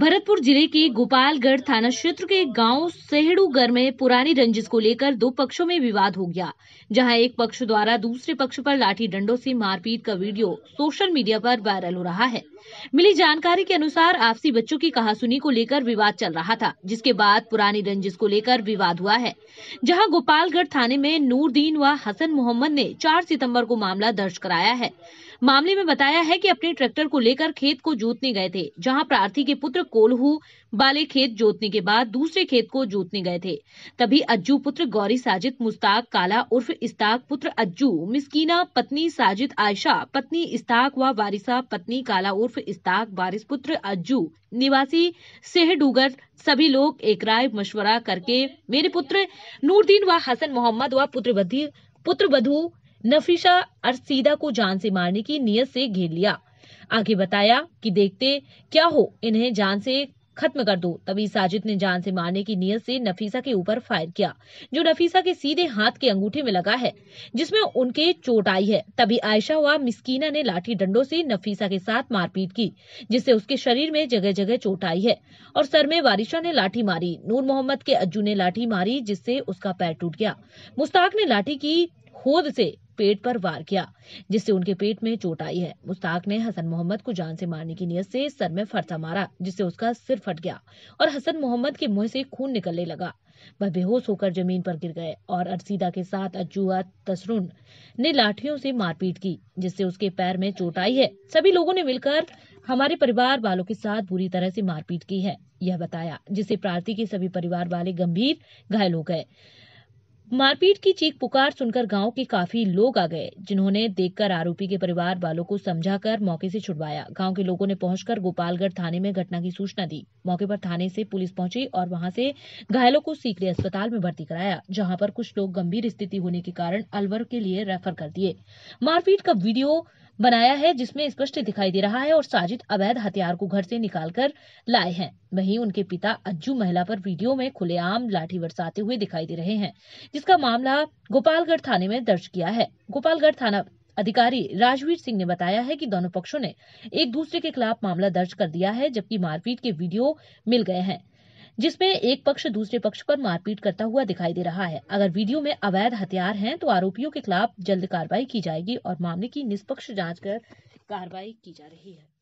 भरतपुर जिले के गोपालगढ़ थाना क्षेत्र के गांव सेहड़ूगर में पुरानी रंजिश को लेकर दो पक्षों में विवाद हो गया जहां एक पक्ष द्वारा दूसरे पक्ष पर लाठी डंडों से मारपीट का वीडियो सोशल मीडिया पर वायरल हो रहा है मिली जानकारी के अनुसार आपसी बच्चों की कहासुनी को लेकर विवाद चल रहा था जिसके बाद पुरानी रंजिश को लेकर विवाद हुआ है जहां गोपालगढ़ थाने में नूरदीन व हसन मोहम्मद ने 4 सितंबर को मामला दर्ज कराया है मामले में बताया है कि अपने ट्रैक्टर को लेकर खेत को जोतने गए थे जहां प्रार्थी के पुत्र कोलहू बाले खेत जोतने के बाद दूसरे खेत को जोतने गए थे तभी अज्जू पुत्र गौरी साजिद मुस्ताक काला उर्फ इस्ताक पुत्र अज्जू मिस्कीना पत्नी साजिद आयशा पत्नी इस्ताक व वारिसा पत्नी काला उर्फ उर्फ इस्ताक वारिस पुत्र अज्जू निवासी सेहडूगर सभी लोग एक राय मशवरा करके मेरे पुत्र नूरदीन व हसन मोहम्मद व पुत्र पुत्र बधू नफीशा अरसीदा को जान से मारने की नीयत से घेर लिया आगे बताया कि देखते क्या हो इन्हें जान से खत्म कर दो तभी साजिद ने जान से मारने की नीयत से नफीसा के ऊपर फायर किया जो नफीसा के सीधे हाथ के अंगूठे में लगा है जिसमें उनके चोट आई है तभी आयशा व मिसकीना ने लाठी डंडों से नफीसा के साथ मारपीट की जिससे उसके शरीर में जगह जगह चोट आई है और सर में वारिशा ने लाठी मारी नूर मोहम्मद के अज्जू ने लाठी मारी जिससे उसका पैर टूट गया मुस्ताक ने लाठी की खोद से पेट पर वार किया जिससे उनके पेट में चोट आई है मुस्ताक ने हसन मोहम्मद को जान से मारने की नीयत से सर में फरसा मारा जिससे उसका सिर फट गया और हसन मोहम्मद के मुंह से खून निकलने लगा वह बेहोश होकर जमीन पर गिर गए और अरसीदा के साथ अज्जुआ तसरुन ने लाठियों से मारपीट की जिससे उसके पैर में चोट आई है सभी लोगों ने मिलकर हमारे परिवार वालों के साथ बुरी तरह से मारपीट की है यह बताया जिससे प्रार्थी के सभी परिवार वाले गंभीर घायल हो गए मारपीट की चीख पुकार सुनकर गांव के काफी लोग आ गए जिन्होंने देखकर आरोपी के परिवार वालों को समझाकर मौके से छुड़वाया गांव के लोगों ने पहुंचकर गोपालगढ़ थाने में घटना की सूचना दी मौके पर थाने से पुलिस पहुंची और वहां से घायलों को सीकरी अस्पताल में भर्ती कराया जहां पर कुछ लोग गंभीर स्थिति होने के कारण अलवर के लिए रेफर कर दिए मारपीट का वीडियो बनाया है जिसमें स्पष्ट दिखाई दे रहा है और साजिद अवैध हथियार को घर से निकालकर लाए हैं वहीं उनके पिता अज्जू महिला पर वीडियो में खुलेआम लाठी बरसाते हुए दिखाई दे रहे हैं जिसका मामला गोपालगढ़ थाने में दर्ज किया है गोपालगढ़ थाना अधिकारी राजवीर सिंह ने बताया है कि दोनों पक्षों ने एक दूसरे के खिलाफ मामला दर्ज कर दिया है जबकि मारपीट के वीडियो मिल गए हैं जिसमें एक पक्ष दूसरे पक्ष पर मारपीट करता हुआ दिखाई दे रहा है अगर वीडियो में अवैध हथियार हैं तो आरोपियों के खिलाफ जल्द कार्रवाई की जाएगी और मामले की निष्पक्ष जांच कर कार्रवाई की जा रही है